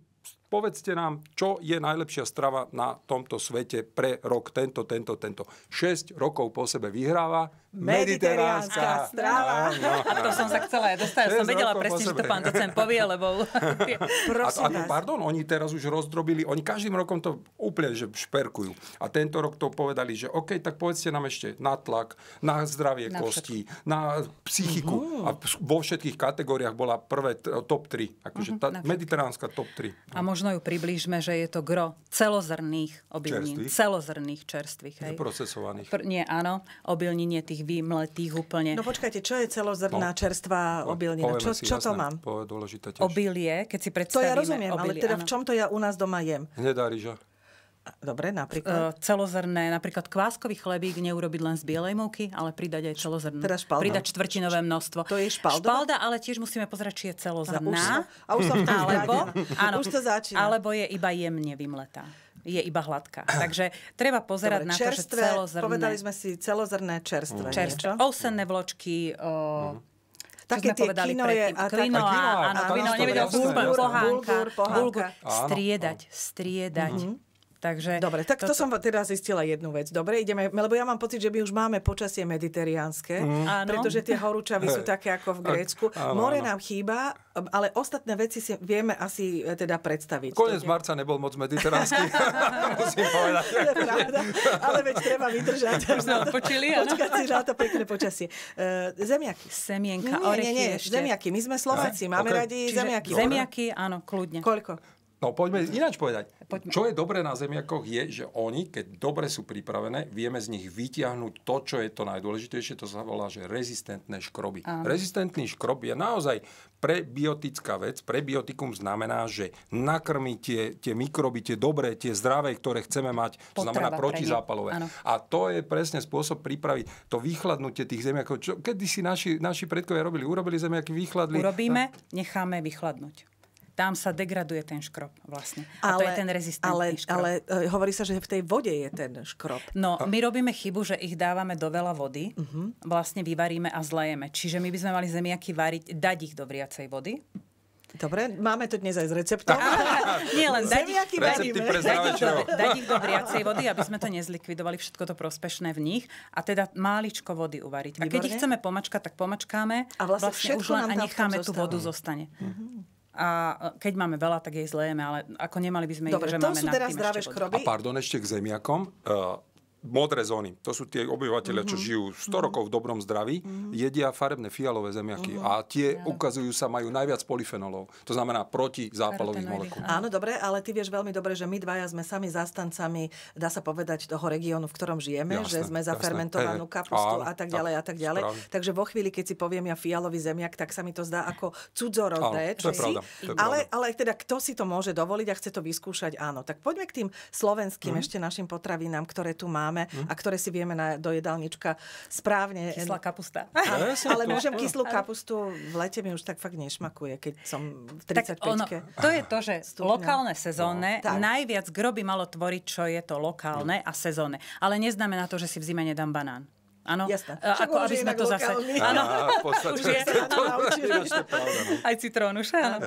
povedzte nám, čo je najlepšia strava na tomto svete pre rok tento, tento, tento. 6 rokov po sebe vyhráva mediteránska strava. No, no, no. To som sa chcela aj dostať, som vedela presne, že to pán docen povie, lebo... a, a to, pardon, oni teraz už rozdrobili, oni každým rokom to úplne že šperkujú. A tento rok to povedali, že OK, tak povedzte nám ešte na tlak, na zdravie na kostí, všetko. na psychiku. Uh-huh. A vo všetkých kategóriách bola prvé top 3. Akože uh-huh, mediteránska top 3. A možno možno ju približme, že je to gro celozrných obilnín. Čerstvých? Celozrných čerstvých. Hej. Neprocesovaných. Pr- nie, áno. obilnenie tých vymletých úplne. No počkajte, čo je celozrná no. čerstvá obilnina? Čo, si, čo jasné, to mám? Po, dôležité tiež. Obilie, keď si predstavíme. To ja rozumiem, obilie, ale teda áno. v čom to ja u nás doma jem? Hnedá ryža. Dobre, napríklad? Uh, celozrné, napríklad kváskový chlebík neurobiť len z bielej múky, ale pridať aj celozrné. Teda špalda. Pridať štvrtinové množstvo. To je špalda? Špalda, ale tiež musíme pozrieť, či je celozrná. A už, sa, a už sa alebo, <laughs> áno, už to začína. Alebo je iba jemne vymletá je iba hladká. <clears throat> Takže treba pozerať Dobre, na čerstvé, to, že celozrné... Povedali sme si celozrné čerstvé. Mm. Čerstvé. Ousenné vločky, o, mm také tie povedali kinoje predtým. a Kvinoa, áno, kvinoa, nevedel som úplne pohánka. striedať, striedať. Mhm. Takže Dobre, tak toto... to som teraz zistila jednu vec. Dobre, ideme, lebo ja mám pocit, že my už máme počasie mediteriánske, mm. pretože tie horúčavy sú také ako v Grécku. Áno, More áno. nám chýba, ale ostatné veci si vieme asi e, teda predstaviť. Konec marca nebol moc mediteránsky, <laughs> musím povedať. Je pravda, ale veď treba vydržať. Už Počkať si na to pekné počasie. E, zemiaky. Semienka, nie, nie, nie, zemiaky. My sme Slováci, máme okay. radi Čiže zemiaky. Zemiaky, áno, kľudne. Koľko? No poďme mhm. ináč povedať. Poďme. Čo je dobré na zemiakoch je, že oni, keď dobre sú pripravené, vieme z nich vytiahnuť to, čo je to najdôležitejšie, to sa volá, že rezistentné škroby. Áno. Rezistentný škrob je naozaj prebiotická vec. Prebiotikum znamená, že nakrmí tie, tie mikroby, tie dobré, tie zdravé, ktoré chceme mať, to znamená protizápalové. A to je presne spôsob pripraviť to vychladnutie tých zemiakov. kedy si naši, naši predkovia robili? Urobili zemiaky, vychladli. Urobíme, necháme vychladnúť tam sa degraduje ten škrob vlastne. A ale, to je ten rezistentný ale, škrob. Ale uh, hovorí sa, že v tej vode je ten škrob. No, my robíme chybu, že ich dávame do veľa vody, uh-huh. vlastne vyvaríme a zlejeme. Čiže my by sme mali zemiaky variť, dať ich do vriacej vody, Dobre, máme to dnes aj z receptom. <laughs> Nie len daj ich, Daj dať, ich do, vriacej vody, aby sme to nezlikvidovali, všetko to prospešné v nich. A teda máličko vody uvariť. A keď ich chceme pomačkať, tak pomačkáme. A vlastne, vlastne už len a necháme tú vodu zostane. Mm-hmm a e, keď máme veľa, tak jej zlejeme, ale ako nemali by sme Dobre, ich, že to máme sú teraz zdravé škroby. A pardon, ešte k zemiakom. Uh, modré zóny. To sú tie obyvateľe, uh-huh. čo mhm. žijú 100 uh-huh. Mhm. rokov v dobrom zdraví, uh-huh. jedia farebné fialové zemiaky uh-huh. a tie ja. ukazujú sa, majú najviac polyfenolov. To znamená proti zápalových molekúl. Áno, dobre, ale ty vieš veľmi dobre, že my dvaja sme sami zastancami, dá sa povedať, toho regiónu, v ktorom žijeme, jasné, že sme za jasné. fermentovanú kapustu a, a tak ďalej a tak ďalej. Správne. Takže vo chvíli, keď si poviem ja fialový zemiak, tak sa mi to zdá ako cudzorodé. Áno, to je pravda, to je ale, ale teda kto si to môže dovoliť a chce to vyskúšať, áno. Tak poďme k tým slovenským hmm ešte našim potravinám, ktoré tu máme máme mm. a ktoré si vieme na, do jedálnička správne... Kyslá kapusta. ale, ale môžem kyslú kapustu v lete mi už tak fakt nešmakuje, keď som v 35 ono, To je to, že stupňa. lokálne, sezónne, no, najviac groby malo tvoriť, čo je to lokálne a sezónne. Ale neznamená to, že si v zime nedám banán. Áno, e, ako aby sme to zase... Áno, už je. Vlastne no. Aj citrónuša, áno.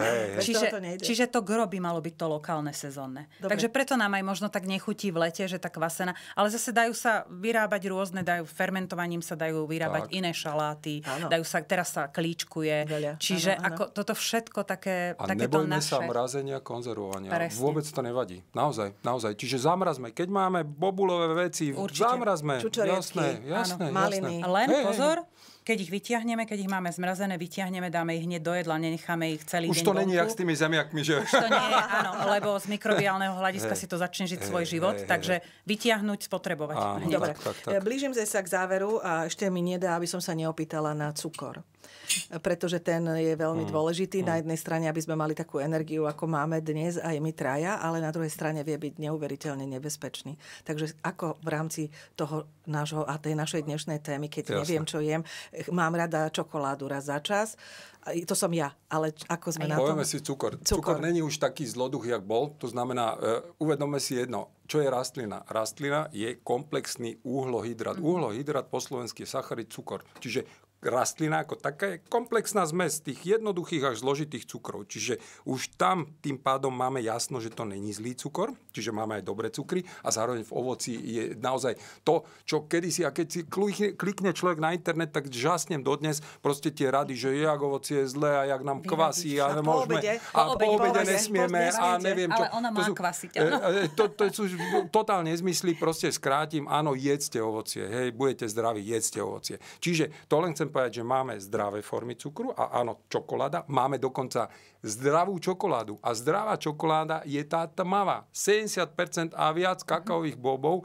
Čiže, čiže to gro by malo byť to lokálne, sezónne. Dobre. Takže preto nám aj možno tak nechutí v lete, že tá kvasená. Ale zase dajú sa vyrábať rôzne, dajú fermentovaním sa dajú vyrábať tak. iné šaláty, Ano. dajú sa, teraz sa klíčkuje. Veľa. Čiže ano, ano. ako toto všetko také, A to naše. sa mrazenia, konzervovania. Presne. Vôbec to nevadí. Naozaj, naozaj. Čiže zamrazme. Keď máme bobulové veci, Určite. zamrazme. Jasné, jasné jasné, maliny. Jasné. Len hey, pozor, keď ich vytiahneme, keď ich máme zmrazené, vytiahneme, dáme ich hneď do jedla, nenecháme ich celý Už deň to není jak s tými zemiakmi, že? Už to nie je, áno, lebo z mikrobiálneho hľadiska hey, si to začne žiť hey, svoj život, hey, takže hey. vytiahnuť, spotrebovať. Áno, Dobre, tak, tak, tak. E, blížim sa k záveru a ešte mi nedá, aby som sa neopýtala na cukor pretože ten je veľmi mm. dôležitý. Na mm. jednej strane, aby sme mali takú energiu, ako máme dnes aj my traja, ale na druhej strane vie byť neuveriteľne nebezpečný. Takže ako v rámci toho nášho a tej našej dnešnej témy, keď Jasne. neviem, čo jem, eh, mám rada čokoládu raz za čas, to som ja, ale ako sme Aj. na Povieme tom... si cukor. cukor. Cukor není už taký zloduch, jak bol. To znamená, uh, eh, uvedome si jedno, čo je rastlina. Rastlina je komplexný úhlohydrat. Mm. Úhlohydrat po slovensky je sacharid, cukor. Čiže rastlina ako taká je komplexná zmes tých jednoduchých až zložitých cukrov. Čiže už tam tým pádom máme jasno, že to není zlý cukor, čiže máme aj dobré cukry a zároveň v ovoci je naozaj to, čo kedysi, a keď si klikne človek na internet, tak žasnem dodnes proste tie rady, že jak ovocie je zlé a jak nám kvasí a, nemôžeme, a po obede nesmieme a neviem čo. Ale ona má to sú, kvasiť. E, e, to, to sú totálne zmysly, proste skrátim, áno, jedzte ovocie, hej, budete zdraví, jedzte ovocie. Čiže to len chcem povedať, že máme zdravé formy cukru a áno, čokoláda. Máme dokonca zdravú čokoládu. A zdravá čokoláda je tá tmavá. 70% a viac mhm. kakaových bobov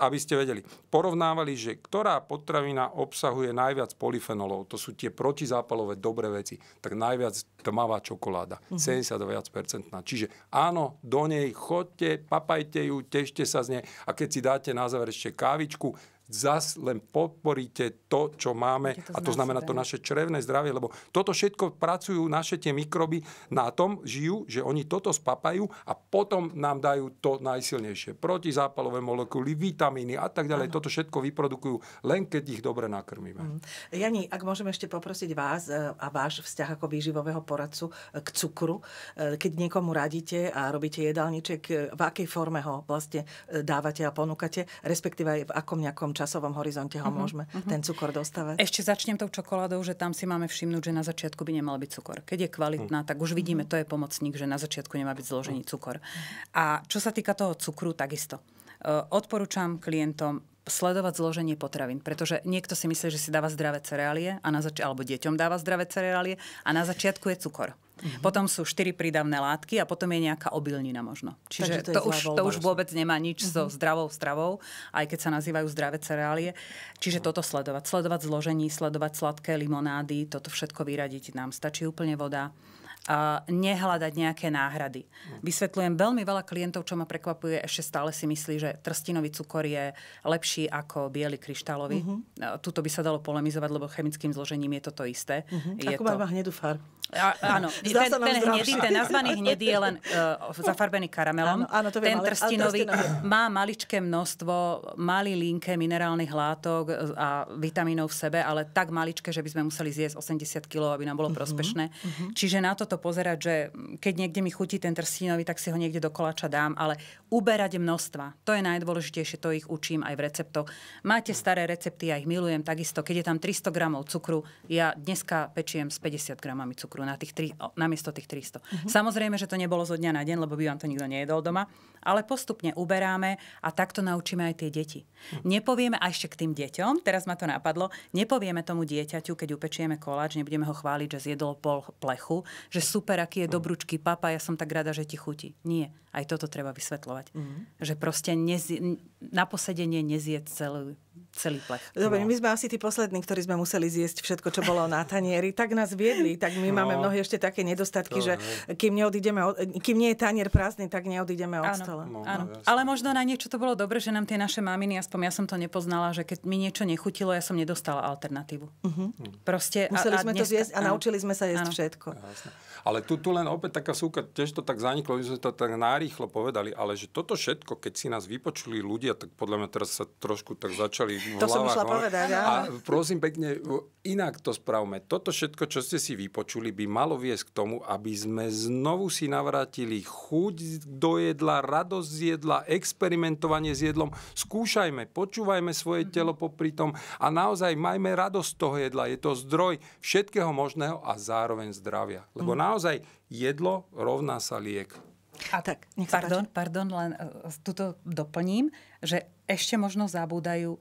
aby ste vedeli, porovnávali, že ktorá potravina obsahuje najviac polyfenolov, to sú tie protizápalové dobré veci, tak najviac tmavá čokoláda, uh-huh. Mhm. 70 Čiže áno, do nej chodte, papajte ju, tešte sa z nej a keď si dáte na záver ešte kávičku, zas len podporíte to, čo máme, to a to znamená to naše črevné zdravie, lebo toto všetko pracujú naše tie mikroby, na tom žijú, že oni toto spapajú a potom nám dajú to najsilnejšie. Protizápalové molekuly, vitamíny a tak ďalej. Ano. Toto všetko vyprodukujú, len keď ich dobre nakrmíme. Mm. Jani, ak môžeme ešte poprosiť vás e, a váš vzťah ako výživového poradcu e, k cukru, e, keď niekomu radíte a robíte jedálniček, v akej forme ho vlastne dávate a ponúkate, respektíve aj v akom nejakom časovom horizonte ho uh-huh, môžeme uh-huh. ten cukor dostavať. Ešte začnem tou čokoládou, že tam si máme všimnúť, že na začiatku by nemal byť cukor. Keď je kvalitná, mhm. tak už vidíme, to je pomocník, že na začiatku nemá byť zložený cukor. A čo sa týka toho cukru, takisto. E, odporúčam klientom sledovať zloženie potravín, pretože niekto si myslí, že si dáva zdravé cereálie a na zač- alebo deťom dáva zdravé cereálie a na začiatku je cukor. Mm-hmm. Potom sú štyri prídavné látky a potom je nejaká obilnina možno. Čiže Takže to, to, už, to už vlastne. vôbec nemá nič mm-hmm. so mhm. zdravou stravou, aj keď sa nazývajú zdravé cereálie. Čiže no. toto sledovať. Sledovať zložení, sledovať sladké limonády, toto všetko vyradiť nám stačí úplne voda nehľadať nejaké náhrady. Vysvetľujem veľmi veľa klientov, čo ma prekvapuje, ešte stále si myslí, že trstinový cukor je lepší ako biely kryštálový. Uh-huh. Tuto by sa dalo polemizovať, lebo chemickým zložením je to to isté. Uh-huh. Je ako to... má hnedú far. A, áno, <laughs> ten, ten, hnedý, ten nazvaný hnedý je len uh, <laughs> zafarbený karamelom. Áno, áno, to ten trstinový má maličké množstvo, malý linke minerálnych látok e, a vitamínov v sebe, ale tak maličké, že by sme museli zjesť 80 kg, aby nám bolo mhm, prospešné. Uh-huh. Čiže na toto pozerať, že keď niekde mi chutí ten trstínový, tak si ho niekde do kolača dám, ale uberať množstva. To je najdôležitejšie, to ich učím aj v receptoch. Máte staré recepty, ja ich milujem takisto. Keď je tam 300 gramov cukru, ja dneska pečiem s 50 gramami cukru na tých na namiesto tých 300. Uh-huh. Mhm. Samozrejme, že to nebolo zo dňa na deň, lebo by vám to nikto nejedol doma, ale postupne uberáme a takto naučíme aj tie deti. Uh-huh. Nepovieme aj ešte k tým deťom, teraz ma to napadlo, nepovieme tomu dieťaťu, keď upečieme koláč, nebudeme ho chváliť, že zjedol pol plechu, že super, aký je no. dobrúčky papa, ja som tak rada, že ti chutí. Nie, aj toto treba vysvetľovať. Mm. Že proste nez, na posedenie nezjesť celý, celý plech. Dobre, no. my sme asi tí poslední, ktorí sme museli zjesť všetko, čo bolo na tanieri. Tak nás viedli, tak my no. máme mnohé ešte také nedostatky, to, že kým, od, kým nie je tanier prázdny, tak neodídeme od áno, stola. No, no Ale možno na niečo to bolo dobre, že nám tie naše maminy, aspoň ja som to nepoznala, že keď mi niečo nechutilo, ja som nedostala alternatívu. Uh-huh. Proste, Museli a, a sme dneska, to zjesť a áno. naučili sme sa jesť áno. všetko. Jasne. Ale tu, tu len opäť taká súka, tiež to tak zaniklo, že sme to tak narýchlo povedali, ale že toto všetko, keď si nás vypočuli ľudia, ľudia, tak podľa mňa teraz sa trošku tak začali v To hlavách, som no, povedať, A prosím pekne, inak to spravme. Toto všetko, čo ste si vypočuli, by malo viesť k tomu, aby sme znovu si navrátili chuť do jedla, radosť z jedla, experimentovanie s jedlom. Skúšajme, počúvajme svoje mhm. telo popri tom a naozaj majme radosť toho jedla. Je to zdroj všetkého možného a zároveň zdravia. Lebo mhm. naozaj jedlo rovná sa liek. A tak, nech sa pardon, páči. pardon, len uh, tuto doplním že ešte možno zabúdajú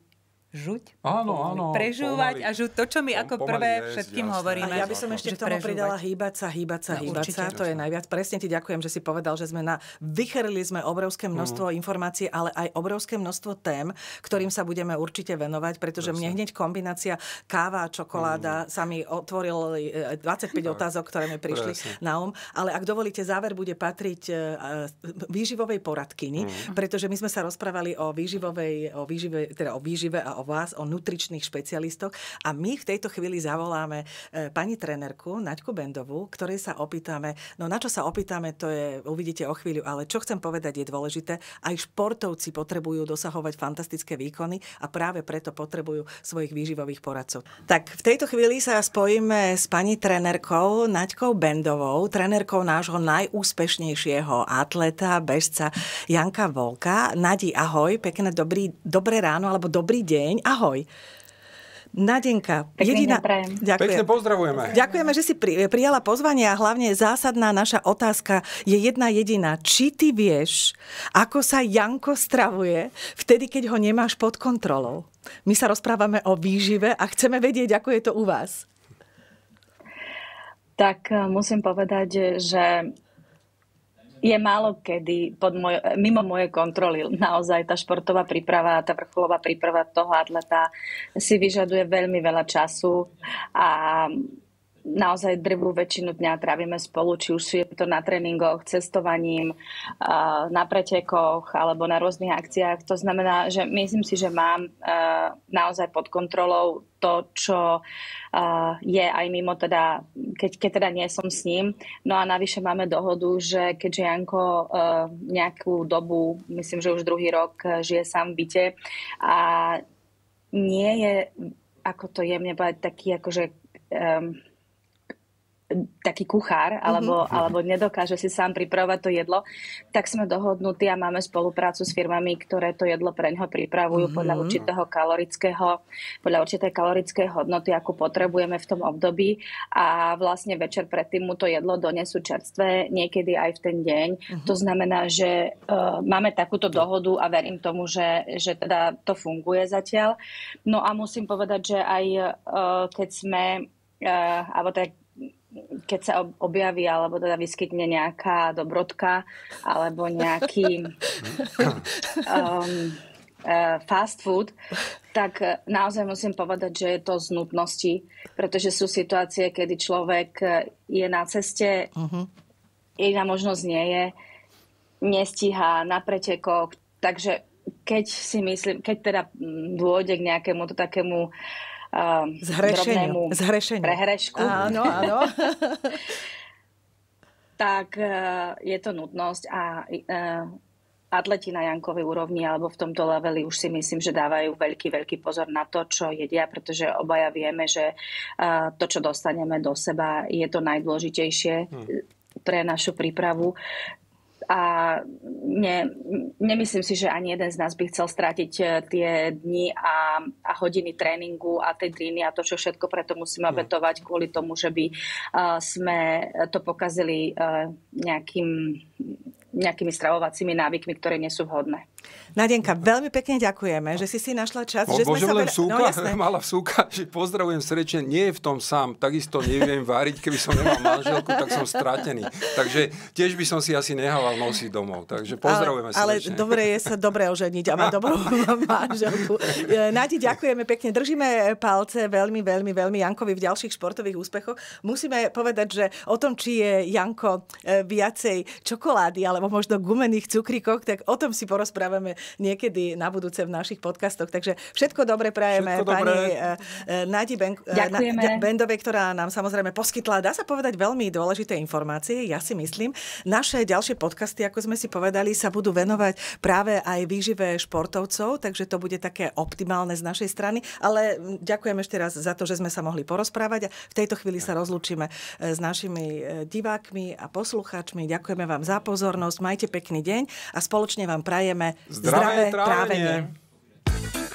žuť. Áno, áno. Prežúvať pomaly, a žuť to, čo my ako prvé jesť, všetkým jasné. hovoríme. A ja by som ešte k tomu prežúvať. pridala hýbať sa, hýbať sa, no, hýbať určite, sa. To jasné. je najviac. Presne ti ďakujem, že si povedal, že sme na... Vycherili sme obrovské mhm. množstvo mm. informácií, ale aj obrovské množstvo tém, ktorým sa budeme určite venovať, pretože presne. mne hneď kombinácia káva a čokoláda mm. sa mi otvoril 25 e, tak. otázok, ktoré mi prišli presne. na um. Ale ak dovolíte, záver bude patriť e, výživovej poradkyni, mm. pretože my sme sa rozprávali o výživovej, o výžive, teda o výžive a o vás, o nutričných špecialistoch a my v tejto chvíli zavoláme e, pani trenerku Naďku Bendovú, ktorej sa opýtame, no na čo sa opýtame, to je, uvidíte o chvíľu, ale čo chcem povedať je dôležité, aj športovci potrebujú dosahovať fantastické výkony a práve preto potrebujú svojich výživových poradcov. Tak v tejto chvíli sa spojíme s pani trenerkou Naďkou Bendovou, trenerkou nášho najúspešnejšieho atleta, bežca Janka Volka. Nadi, ahoj, pekné dobrý, dobré ráno alebo dobrý deň deň. Ahoj. Nadenka, jediná... Ďakujem. Pekne pozdravujeme. Ďakujeme, že si pri, prijala pozvanie a hlavne zásadná naša otázka je jedna jediná. Či ty vieš, ako sa Janko stravuje vtedy, keď ho nemáš pod kontrolou? My sa rozprávame o výžive a chceme vedieť, ako je to u vás. Tak e, musím povedať, že je málo kedy pod moj, mimo moje kontroly. Naozaj tá športová príprava, tá vrcholová príprava toho atleta si vyžaduje veľmi veľa času a naozaj drvú väčšinu dňa trávime spolu, či už je to na tréningoch, cestovaním, na pretekoch alebo na rôznych akciách. To znamená, že myslím si, že mám naozaj pod kontrolou to, čo je aj mimo teda, keď, keď teda nie som s ním. No a navyše máme dohodu, že keďže Janko nejakú dobu, myslím, že už druhý rok žije sám v byte a nie je, ako to jemne povedať, taký akože um, taký kuchár mhm. alebo, mm-hmm. alebo nedokáže si sám pripravovať to jedlo, tak sme dohodnutí a máme spoluprácu s firmami, ktoré to jedlo pre ňoho pripravujú mm-hmm. podľa určitého kalorického, podľa určitej kalorickej hodnoty, ako potrebujeme v tom období a vlastne večer predtým mu to jedlo donesú čerstvé, niekedy aj v ten deň. Mm-hmm. To znamená, že uh, máme takúto dohodu a verím tomu, že, že teda to funguje zatiaľ. No a musím povedať, že aj uh, keď sme uh, alebo tak keď sa objaví alebo teda vyskytne nejaká dobrotka alebo nejaký <laughs> um, uh, fast food, tak naozaj musím povedať, že je to z nutnosti, pretože sú situácie, kedy človek je na ceste, uh-huh. iná možnosť nie je, nestíha na pretekoch, takže keď si myslím, keď teda mm, dôjde k nejakému to takému uh, Zhrešeniu. Zhrešeniu. prehrešku. Áno, áno. <laughs> tak e, je to nutnosť a e, atleti na Jankovej úrovni alebo v tomto leveli už si myslím, že dávajú veľký, veľký pozor na to, čo jedia, pretože obaja vieme, že e, to, čo dostaneme do seba, je to najdôležitejšie. Hmm pre našu prípravu a ne, nemyslím si, že ani jeden z nás by chcel strátiť e, tie dni a, a hodiny tréningu a tej dríny a to, čo všetko preto musíme obetovať no. kvôli tomu, že by uh, sme to pokazili uh, nejakým, nejakými stravovacími návykmi, ktoré nie sú vhodné. Nadenka, veľmi pekne ďakujeme, že si si našla čas. No, že sme sa veľa... súka, no, <laughs> mala súka, že pozdravujem srečne, nie je v tom sám, takisto neviem váriť, keby som nemal manželku, tak som stratený. Takže tiež by som si asi nehával nosiť domov, takže pozdravujeme ale, Ale dobre je sa dobre oženiť a mať <laughs> dobrú manželku. E, Nadi, ďakujeme pekne, držíme palce veľmi, veľmi, veľmi Jankovi v ďalších športových úspechoch. Musíme povedať, že o tom, či je Janko e, viacej čokolády alebo možno gumených cukríkov, tak o tom si porozprávame porozprávame niekedy na budúce v našich podcastoch. Takže všetko dobre prajeme všetko pani dobré. Eh, eh, Nadi ben- eh, na- Bendovej, ktorá nám samozrejme poskytla, dá sa povedať, veľmi dôležité informácie, ja si myslím. Naše ďalšie podcasty, ako sme si povedali, sa budú venovať práve aj výžive športovcov, takže to bude také optimálne z našej strany. Ale mm, ďakujem ešte raz za to, že sme sa mohli porozprávať a v tejto chvíli sa rozlúčime s našimi divákmi a poslucháčmi. Ďakujeme vám za pozornosť, majte pekný deň a spoločne vám prajeme zdravé, zdravé trávenie. trávenie.